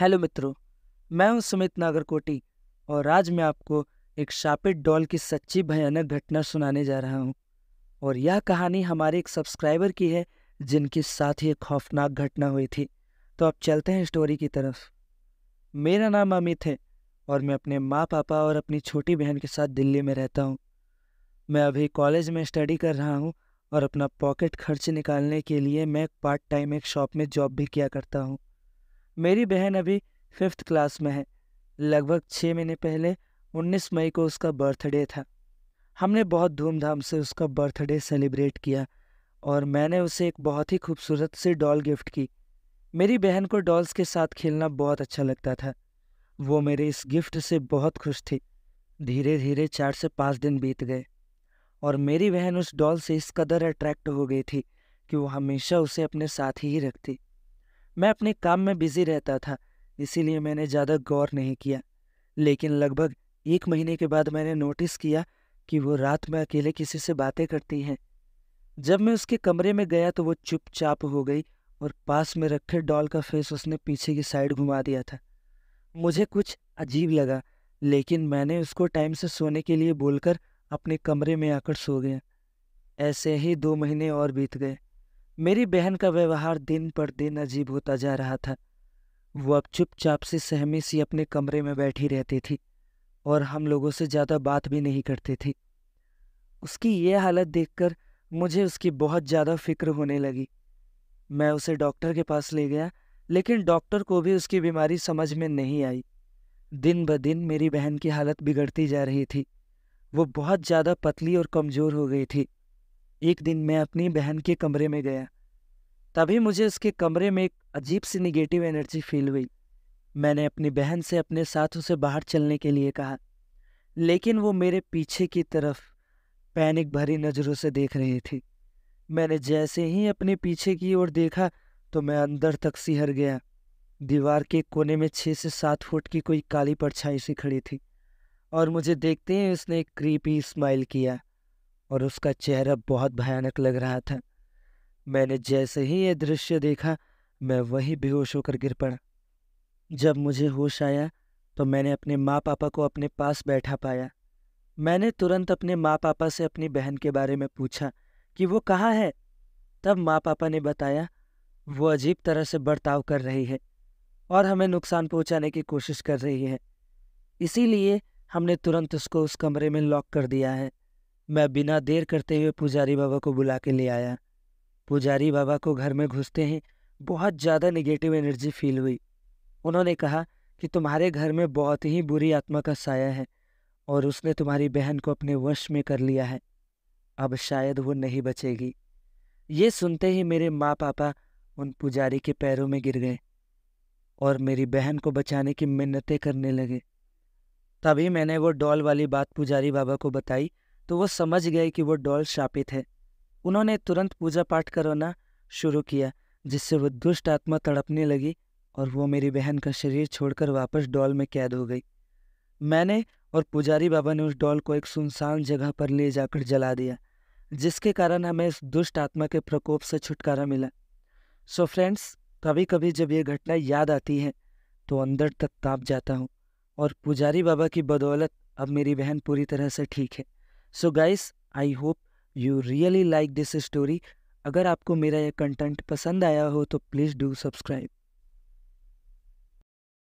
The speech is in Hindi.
हेलो मित्रों मैं हूं सुमित नागरकोटी और आज मैं आपको एक शापित डॉल की सच्ची भयानक घटना सुनाने जा रहा हूं और यह कहानी हमारे एक सब्सक्राइबर की है जिनके साथ ही एक खौफनाक घटना हुई थी तो अब चलते हैं स्टोरी की तरफ मेरा नाम अमित है और मैं अपने माँ पापा और अपनी छोटी बहन के साथ दिल्ली में रहता हूँ मैं अभी कॉलेज में स्टडी कर रहा हूँ और अपना पॉकेट खर्च निकालने के लिए मैं पार्ट टाइम एक शॉप में जॉब भी किया करता हूँ मेरी बहन अभी फिफ्थ क्लास में है लगभग छः महीने पहले उन्नीस मई को उसका बर्थडे था हमने बहुत धूमधाम से उसका बर्थडे सेलिब्रेट किया और मैंने उसे एक बहुत ही खूबसूरत सी डॉल गिफ्ट की मेरी बहन को डॉल्स के साथ खेलना बहुत अच्छा लगता था वो मेरे इस गिफ्ट से बहुत खुश थी धीरे धीरे चार से पाँच दिन बीत गए और मेरी बहन उस डॉल से इस कदर अट्रैक्ट हो गई थी कि वो हमेशा उसे अपने साथ ही रखती मैं अपने काम में बिजी रहता था इसीलिए मैंने ज़्यादा गौर नहीं किया लेकिन लगभग एक महीने के बाद मैंने नोटिस किया कि वो रात में अकेले किसी से बातें करती हैं जब मैं उसके कमरे में गया तो वो चुपचाप हो गई और पास में रखे डॉल का फेस उसने पीछे की साइड घुमा दिया था मुझे कुछ अजीब लगा लेकिन मैंने उसको टाइम से सोने के लिए बोलकर अपने कमरे में आकर सो गया ऐसे ही दो महीने और बीत गए मेरी बहन का व्यवहार दिन पर दिन अजीब होता जा रहा था वो अब चुपचाप से सहमी सी अपने कमरे में बैठी रहती थी और हम लोगों से ज़्यादा बात भी नहीं करती थी उसकी ये हालत देखकर मुझे उसकी बहुत ज़्यादा फिक्र होने लगी मैं उसे डॉक्टर के पास ले गया लेकिन डॉक्टर को भी उसकी बीमारी समझ में नहीं आई दिन ब दिन मेरी बहन की हालत बिगड़ती जा रही थी वो बहुत ज़्यादा पतली और कमज़ोर हो गई थी एक दिन मैं अपनी बहन के कमरे में गया तभी मुझे उसके कमरे में एक अजीब सी निगेटिव एनर्जी फील हुई मैंने अपनी बहन से अपने साथ उसे बाहर चलने के लिए कहा लेकिन वो मेरे पीछे की तरफ पैनिक भरी नज़रों से देख रही थी मैंने जैसे ही अपने पीछे की ओर देखा तो मैं अंदर तक सिहर गया दीवार के कोने में छः से सात फुट की कोई काली परछाई सी खड़ी थी और मुझे देखते ही उसने एक क्रीपी स्माइल किया और उसका चेहरा बहुत भयानक लग रहा था मैंने जैसे ही यह दृश्य देखा मैं वहीं बेहोश होकर गिर पड़ा जब मुझे होश आया तो मैंने अपने माँ पापा को अपने पास बैठा पाया मैंने तुरंत अपने माँ पापा से अपनी बहन के बारे में पूछा कि वो कहाँ है तब माँ पापा ने बताया वो अजीब तरह से बर्ताव कर रही है और हमें नुकसान पहुंचाने की कोशिश कर रही है इसीलिए हमने तुरंत उसको उस कमरे में लॉक कर दिया है मैं बिना देर करते हुए पुजारी बाबा को बुला के ले आया पुजारी बाबा को घर में घुसते ही बहुत ज़्यादा निगेटिव एनर्जी फील हुई उन्होंने कहा कि तुम्हारे घर में बहुत ही बुरी आत्मा का साया है और उसने तुम्हारी बहन को अपने वश में कर लिया है अब शायद वो नहीं बचेगी ये सुनते ही मेरे माँ पापा उन पुजारी के पैरों में गिर गए और मेरी बहन को बचाने की मिन्नतें करने लगे तभी मैंने वो डॉल वाली बात पुजारी बाबा को बताई तो वो समझ गए कि वो डॉल शापित है उन्होंने तुरंत पूजा पाठ करवाना शुरू किया जिससे वो दुष्ट आत्मा तड़पने लगी और वो मेरी बहन का शरीर छोड़कर वापस डॉल में कैद हो गई मैंने और पुजारी बाबा ने उस डॉल को एक सुनसान जगह पर ले जाकर जला दिया जिसके कारण हमें इस दुष्ट आत्मा के प्रकोप से छुटकारा मिला सो so फ्रेंड्स कभी कभी जब ये घटना याद आती है तो अंदर तक ताप जाता हूँ और पुजारी बाबा की बदौलत अब मेरी बहन पूरी तरह से ठीक है so guys I hope you really like this story अगर आपको मेरा यह कंटेंट पसंद आया हो तो प्लीज़ डू सब्सक्राइब